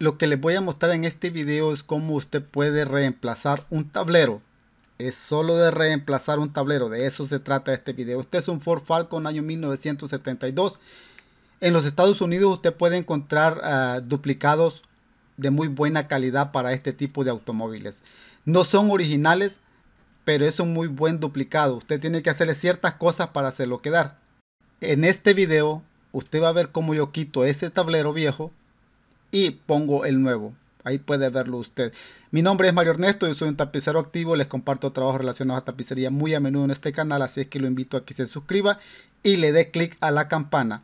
Lo que les voy a mostrar en este video es cómo usted puede reemplazar un tablero. Es solo de reemplazar un tablero, de eso se trata este video. Este es un Ford Falcon año 1972. En los Estados Unidos usted puede encontrar ah, duplicados de muy buena calidad para este tipo de automóviles. No son originales, pero es un muy buen duplicado. Usted tiene que hacerle ciertas cosas para hacerlo quedar. En este video, usted va a ver cómo yo quito ese tablero viejo y pongo el nuevo. Ahí puede verlo usted. Mi nombre es Mario Ernesto, yo soy un tapicero activo, les comparto trabajos relacionados a tapicería muy a menudo en este canal, así es que lo invito a que se suscriba y le dé clic a la campana.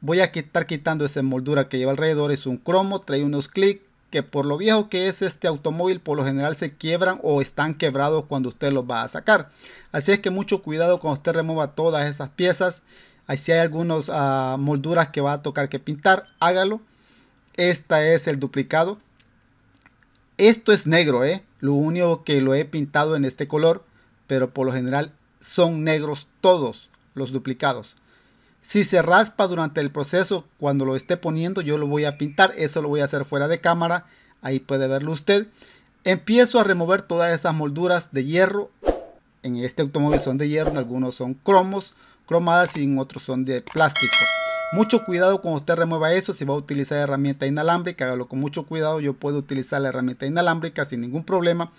Voy a estar quitando esa moldura que lleva alrededor, es un cromo, trae unos clics que por lo viejo que es este automóvil, por lo general se quiebran o están quebrados cuando usted los va a sacar. Así es que mucho cuidado cuando usted remueva todas esas piezas. Ahí si hay algunas ah, molduras que va a tocar que pintar, hágalo esta es el duplicado. Esto es negro, ¿eh? Lo único que lo he pintado en este color, pero por lo general son negros todos los duplicados. Si se raspa durante el proceso, cuando lo esté poniendo, yo lo voy a pintar. Eso lo voy a hacer fuera de cámara. Ahí puede verlo usted. Empiezo a remover todas esas molduras de hierro. En este automóvil son de hierro, algunos son cromos, cromadas y en otros son de plástico. Mucho cuidado cuando usted remueva eso, si va a utilizar herramienta inalámbrica, hágalo con mucho cuidado. Yo puedo utilizar la herramienta inalámbrica sin ningún problema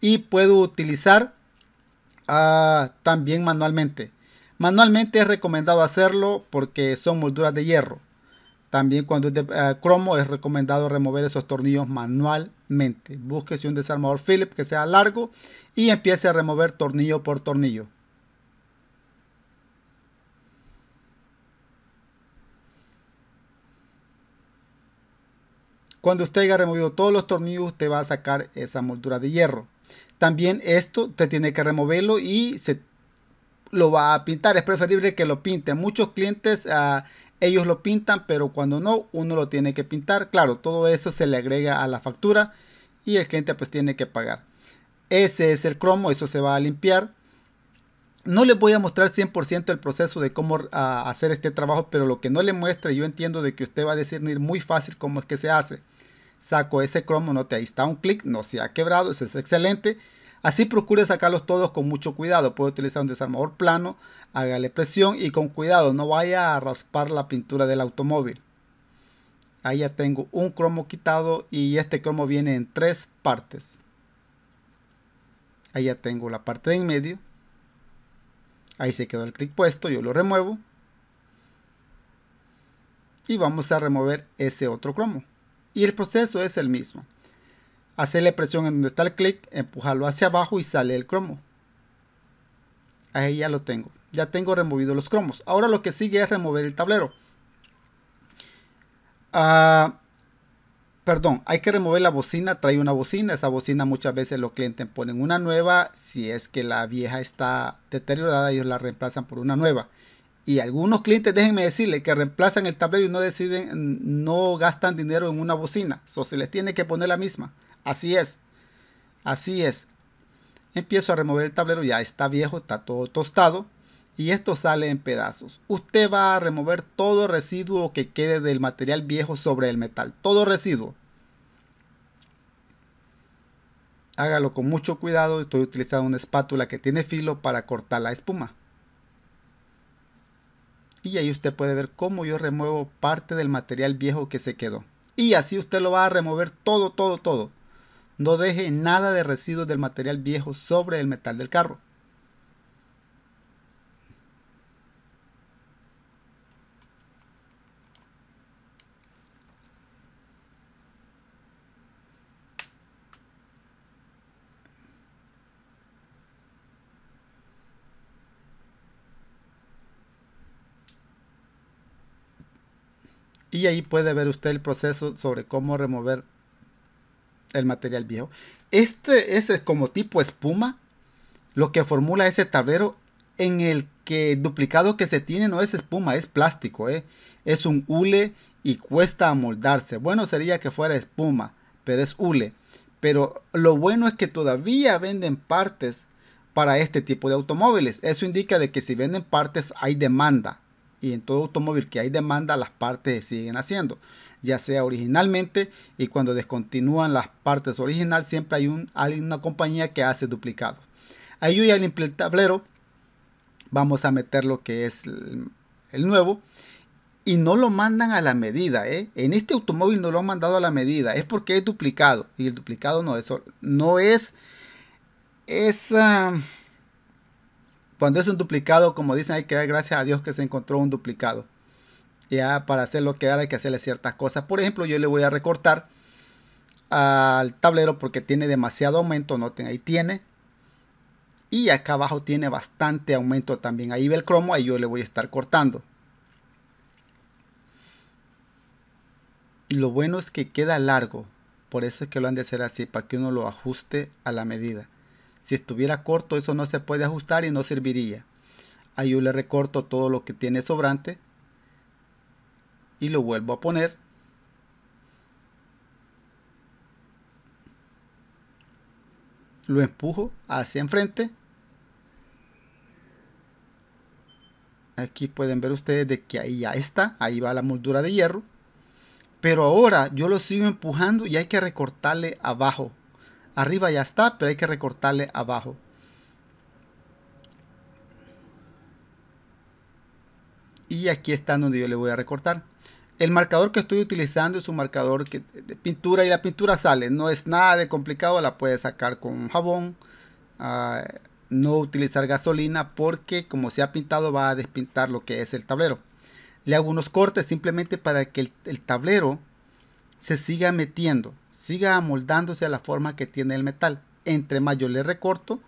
y puedo utilizar ah, también manualmente. Manualmente es recomendado hacerlo porque son molduras de hierro. También cuando es de ah, cromo es recomendado remover esos tornillos manualmente. Búsquese un desarmador philips que sea largo y empiece a remover tornillo por tornillo. Cuando usted haya removido todos los tornillos, usted va a sacar esa moldura de hierro. También esto te tiene que removerlo y se lo va a pintar. Es preferible que lo pinte. Muchos clientes ah, ellos lo pintan, pero cuando no, uno lo tiene que pintar. Claro, todo eso se le agrega a la factura y el cliente pues tiene que pagar. Ese es el cromo, eso se va a limpiar. No les voy a mostrar 100% el proceso de cómo ah, hacer este trabajo, pero lo que no le muestre, yo entiendo de que usted va a decir muy fácil cómo es que se hace saco ese cromo, te ahí está un clic, no se ha quebrado, eso es excelente. Así procure sacarlos todos con mucho cuidado, puede utilizar un desarmador plano, hágale presión y con cuidado, no vaya a raspar la pintura del automóvil. Ahí ya tengo un cromo quitado y este cromo viene en tres partes. Ahí ya tengo la parte de en medio. Ahí se quedó el clic puesto, yo lo remuevo. Y vamos a remover ese otro cromo y el proceso es el mismo. Hacerle presión en donde está el clic, empujarlo hacia abajo y sale el cromo. Ahí ya lo tengo. Ya tengo removido los cromos. Ahora lo que sigue es remover el tablero. Ah, perdón, hay que remover la bocina. Trae una bocina. Esa bocina muchas veces los clientes ponen una nueva. Si es que la vieja está deteriorada, ellos la reemplazan por una nueva. Y algunos clientes, déjenme decirles, que reemplazan el tablero y no deciden, no gastan dinero en una bocina. O se les tiene que poner la misma. Así es. Así es. Empiezo a remover el tablero, ya está viejo, está todo tostado. Y esto sale en pedazos. Usted va a remover todo residuo que quede del material viejo sobre el metal. Todo residuo. Hágalo con mucho cuidado. Estoy utilizando una espátula que tiene filo para cortar la espuma y ahí usted puede ver cómo yo remuevo parte del material viejo que se quedó. Y así usted lo va a remover todo, todo, todo. No deje nada de residuos del material viejo sobre el metal del carro. Y ahí puede ver usted el proceso sobre cómo remover el material viejo. Este es como tipo espuma lo que formula ese tablero en el que el duplicado que se tiene no es espuma, es plástico. ¿eh? Es un hule y cuesta amoldarse. Bueno sería que fuera espuma, pero es hule. Pero lo bueno es que todavía venden partes para este tipo de automóviles. Eso indica de que si venden partes hay demanda y en todo automóvil que hay demanda las partes siguen haciendo, ya sea originalmente y cuando descontinúan las partes originales, siempre hay, un, una compañía que hace duplicados. Ahí ya el tablero vamos a meter lo que es el, nuevo y no lo mandan a la medida. ¿eh? En este automóvil no lo han mandado a la medida. Es porque es duplicado. Y el duplicado no es. No es. Esa. Ah, cuando es un duplicado, como dicen, hay que dar gracias a Dios que se encontró un duplicado. Ya para hacerlo quedar hay que hacerle ciertas cosas. Por ejemplo, yo le voy a recortar al tablero porque tiene demasiado aumento. Noten, ahí tiene. Y acá abajo tiene bastante aumento también. Ahí ve el cromo, ahí yo le voy a estar cortando. Lo bueno es que queda largo. Por eso es que lo han de hacer así, para que uno lo ajuste a la medida. Si estuviera corto, eso no se puede ajustar y no serviría. Ahí yo le recorto todo lo que tiene sobrante y lo vuelvo a poner. Lo empujo hacia enfrente. Aquí pueden ver ustedes de que ahí ya está, ahí va la moldura de hierro. Pero ahora yo lo sigo empujando y hay que recortarle abajo Arriba ya está, pero hay que recortarle abajo. Y aquí está donde yo le voy a recortar. El marcador que estoy utilizando es un marcador que, de pintura y la pintura sale. No es nada de complicado, la puedes sacar con jabón. Ah, no utilizar gasolina porque como se ha pintado va a despintar lo que es el tablero. Le hago unos cortes simplemente para que el tablero se siga metiendo siga amoldándose a la forma que tiene el metal. Entre más yo le recorto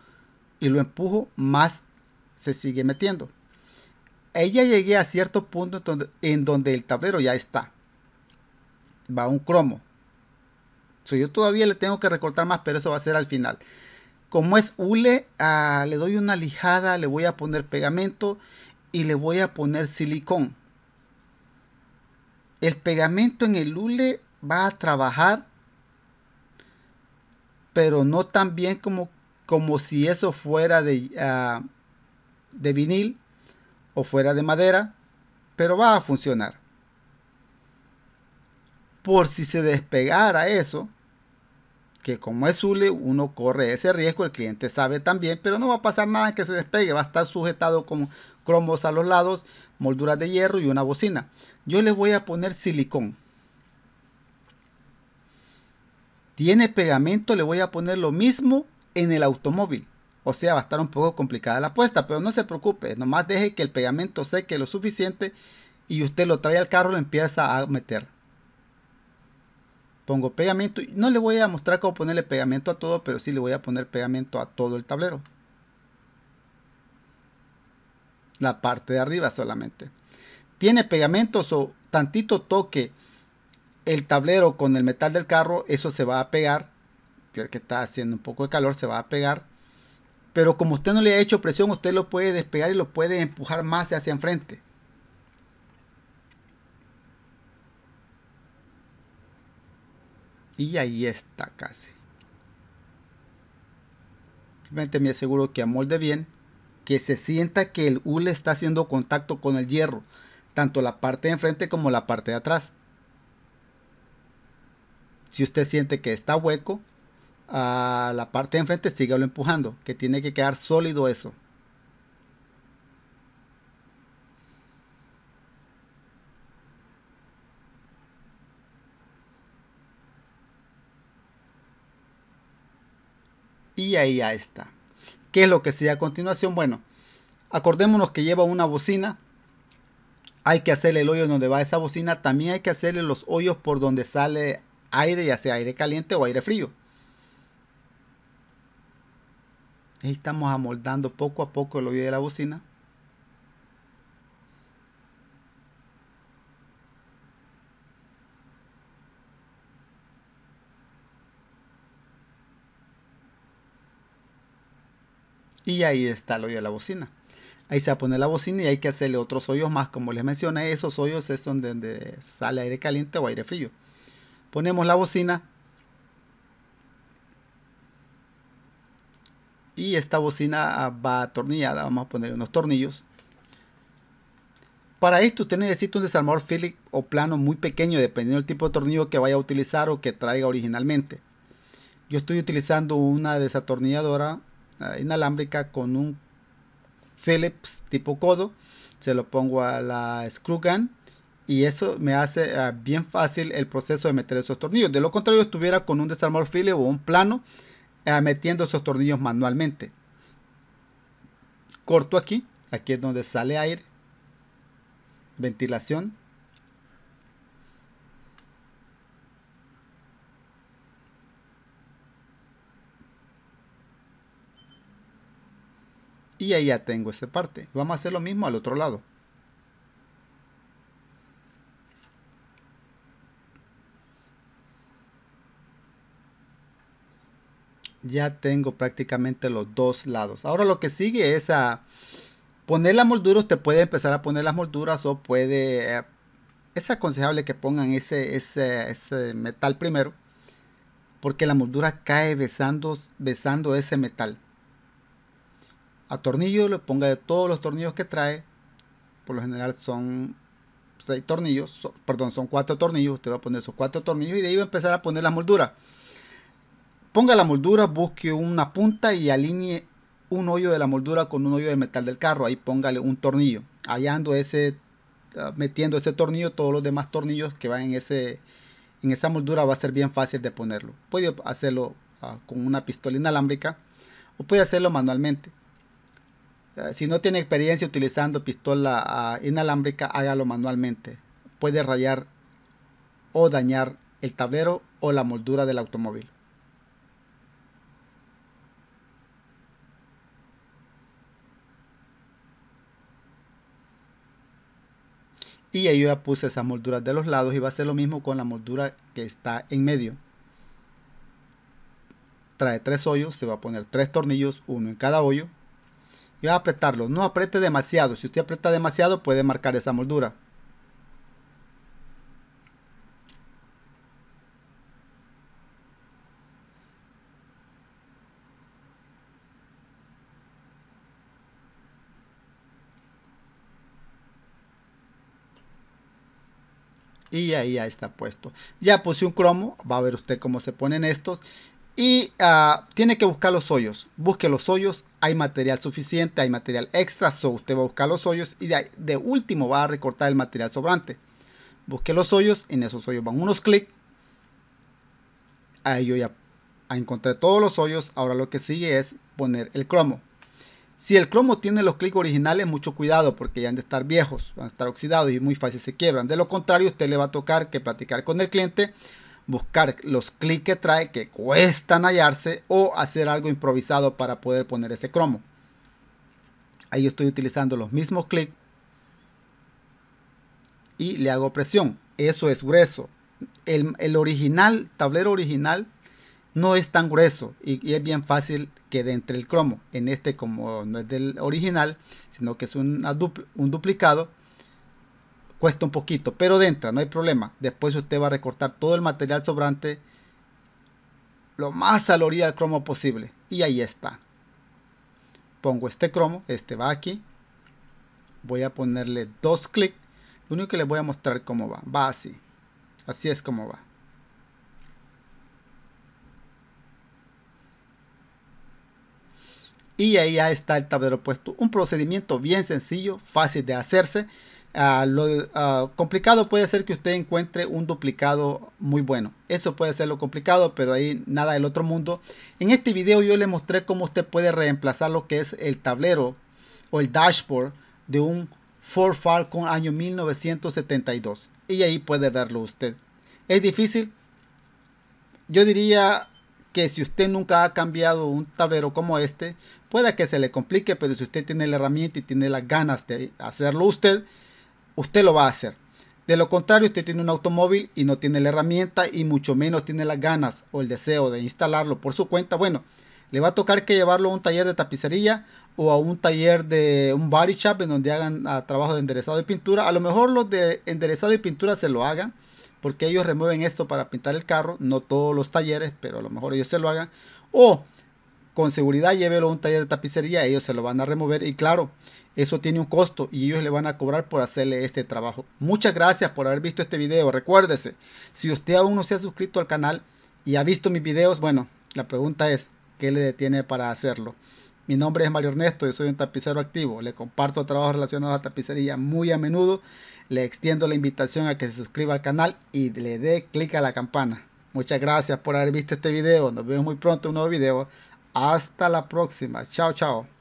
y lo empujo, más se sigue metiendo. Ella llegué a cierto punto en donde, el tablero ya está. Va un cromo. So, yo todavía le tengo que recortar más, pero eso va a ser al final. Como es hule, ah, le doy una lijada, le voy a poner pegamento y le voy a poner silicón. El pegamento en el hule va a trabajar pero no tan bien como, como si eso fuera de, ah, de vinil o fuera de madera, pero va a funcionar. Por si se despegara eso, que como es Zule, uno corre ese riesgo, el cliente sabe también, pero no va a pasar nada que se despegue, va a estar sujetado con cromos a los lados, molduras de hierro y una bocina. Yo le voy a poner silicón tiene pegamento, le voy a poner lo mismo en el automóvil. O sea, va a estar un poco complicada la apuesta, pero no se preocupe, nomás deje que el pegamento seque lo suficiente y usted lo trae al carro y lo empieza a meter. Pongo pegamento, no le voy a mostrar cómo ponerle pegamento a todo, pero sí le voy a poner pegamento a todo el tablero. La parte de arriba solamente. Tiene pegamento o tantito toque el tablero con el metal del carro, eso se va a pegar. Peor que está haciendo un poco de calor, se va a pegar. Pero como usted no le ha hecho presión, usted lo puede despegar y lo puede empujar más hacia enfrente. Y ahí está casi. Simplemente me aseguro que amolde bien, que se sienta que el ule está haciendo contacto con el hierro, tanto la parte de enfrente como la parte de atrás. Si usted siente que está hueco, a la parte de enfrente sígalo empujando, que tiene que quedar sólido eso. Y ahí ya está. ¿Qué es lo que sigue a continuación? Bueno, acordémonos que lleva una bocina. Hay que hacerle el hoyo donde va esa bocina. También hay que hacerle los hoyos por donde sale aire, ya sea aire caliente o aire frío. Ahí estamos amoldando poco a poco el hoyo de la bocina. Y ahí está el hoyo de la bocina. Ahí se va a poner la bocina y hay que hacerle otros hoyos más. Como les mencioné, esos hoyos es donde, donde sale aire caliente o aire frío ponemos la bocina y esta bocina ah, va atornillada, vamos a poner unos tornillos. Para esto usted necesita un desarmador Phillips o plano muy pequeño dependiendo del tipo de tornillo que vaya a utilizar o que traiga originalmente. Yo estoy utilizando una desatornilladora ah, inalámbrica con un Phillips tipo codo. Se lo pongo a la screw gun y eso me hace ah, bien fácil el proceso de meter esos tornillos. De lo contrario, estuviera con un desarmador o un plano ah, metiendo esos tornillos manualmente. Corto aquí, aquí es donde sale aire, ventilación. Y ahí ya tengo esa parte. Vamos a hacer lo mismo al otro lado. ya tengo prácticamente los dos lados. Ahora lo que sigue es a poner las molduras. Usted puede empezar a poner las molduras o puede... Eh, es aconsejable que pongan ese, ese, metal primero. Porque la moldura cae besando, besando ese metal. A tornillo le ponga de todos los tornillos que trae. Por lo general son seis tornillos. perdón, son cuatro tornillos. Usted va a poner esos cuatro tornillos y de ahí va a empezar a poner las molduras. Ponga la moldura, busque una punta y alinee un hoyo de la moldura con un hoyo de metal del carro. Ahí póngale un tornillo. Hallando ese, ah, metiendo ese tornillo, todos los demás tornillos que van en, ese, en esa moldura va a ser bien fácil de ponerlo. Puede hacerlo ah, con una pistola inalámbrica o puede hacerlo manualmente. Ah, si no tiene experiencia utilizando pistola inalámbrica, hágalo manualmente. Puede rayar o dañar el tablero o la moldura del automóvil. y ahí yo ya puse esas molduras de los lados y va a ser lo mismo con la moldura que está en medio trae tres hoyos se va a poner tres tornillos uno en cada hoyo y va a apretarlo no apriete demasiado si usted aprieta demasiado puede marcar esa moldura y ahí ya está puesto. Ya puse un cromo, va a ver usted cómo se ponen estos. Y ah, tiene que buscar los hoyos. Busque los hoyos, hay material suficiente, hay material extra, so usted va a buscar los hoyos y de, de último va a recortar el material sobrante. Busque los hoyos, en esos hoyos van unos clics. Ahí yo ya ah, encontré todos los hoyos, ahora lo que sigue es poner el cromo. Si el cromo tiene los clics originales, mucho cuidado porque ya han de estar viejos, van a estar oxidados y muy fácil se quiebran. De lo contrario, usted le va a tocar que platicar con el cliente, buscar los clics que trae que cuestan hallarse o hacer algo improvisado para poder poner ese cromo. Ahí yo estoy utilizando los mismos clics y le hago presión. Eso es grueso. El, el original, tablero original, no es tan grueso y, es bien fácil que de entre el cromo. En este, como no es del original, sino que es un duplicado, cuesta un poquito, pero dentro no hay problema. Después usted va a recortar todo el material sobrante lo más a la orilla del cromo posible. Y ahí está. Pongo este cromo, este va aquí. Voy a ponerle dos clics. Lo único que le voy a mostrar cómo va. Va así. Así es como va. y ahí ya está el tablero puesto. Un procedimiento bien sencillo, fácil de hacerse. Ah, lo ah, complicado puede ser que usted encuentre un duplicado muy bueno. Eso puede ser lo complicado, pero ahí nada del otro mundo. En este video yo le mostré cómo usted puede reemplazar lo que es el tablero o el dashboard de un Ford Falcon año 1972. Y ahí puede verlo usted. ¿Es difícil? Yo diría si usted nunca ha cambiado un tablero como este, pueda que se le complique, pero si usted tiene la herramienta y tiene las ganas de hacerlo usted, usted lo va a hacer. De lo contrario, usted tiene un automóvil y no tiene la herramienta y mucho menos tiene las ganas o el deseo de instalarlo por su cuenta, bueno, le va a tocar que llevarlo a un taller de tapicería o a un taller de un body shop en donde hagan ah, trabajo de enderezado y pintura. A lo mejor los de enderezado y pintura se lo hagan, porque ellos remueven esto para pintar el carro, no todos los talleres, pero a lo mejor ellos se lo hagan. O con seguridad llévelo a un taller de tapicería, ellos se lo van a remover y claro, eso tiene un costo y ellos le van a cobrar por hacerle este trabajo. Muchas gracias por haber visto este video. Recuérdese, si usted aún no se ha suscrito al canal y ha visto mis videos, bueno, la pregunta es, ¿qué le detiene para hacerlo? Mi nombre es Mario Ernesto y soy un tapicero activo. Le comparto trabajos relacionados a tapicería muy a menudo. Le extiendo la invitación a que se suscriba al canal y le dé clic a la campana. Muchas gracias por haber visto este video. Nos vemos muy pronto en un nuevo video. Hasta la próxima. Chao, chao.